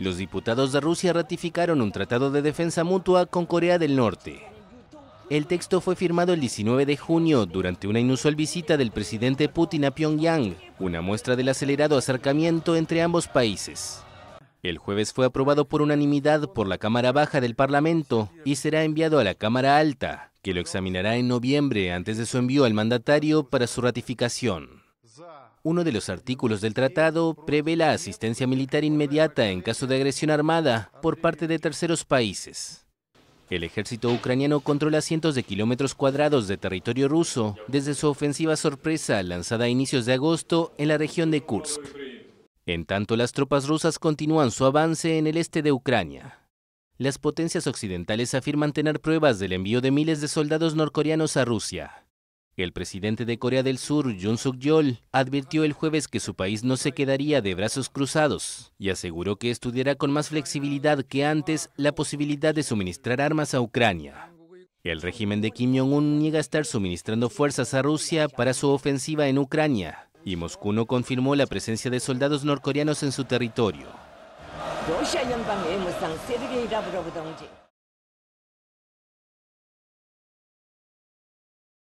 Los diputados de Rusia ratificaron un tratado de defensa mutua con Corea del Norte. El texto fue firmado el 19 de junio durante una inusual visita del presidente Putin a Pyongyang, una muestra del acelerado acercamiento entre ambos países. El jueves fue aprobado por unanimidad por la Cámara Baja del Parlamento y será enviado a la Cámara Alta, que lo examinará en noviembre antes de su envío al mandatario para su ratificación. Uno de los artículos del tratado prevé la asistencia militar inmediata en caso de agresión armada por parte de terceros países. El ejército ucraniano controla cientos de kilómetros cuadrados de territorio ruso desde su ofensiva sorpresa lanzada a inicios de agosto en la región de Kursk. En tanto, las tropas rusas continúan su avance en el este de Ucrania. Las potencias occidentales afirman tener pruebas del envío de miles de soldados norcoreanos a Rusia. El presidente de Corea del Sur, Jun Suk-yeol, advirtió el jueves que su país no se quedaría de brazos cruzados y aseguró que estudiará con más flexibilidad que antes la posibilidad de suministrar armas a Ucrania. El régimen de Kim Jong-un niega estar suministrando fuerzas a Rusia para su ofensiva en Ucrania y Moscú no confirmó la presencia de soldados norcoreanos en su territorio.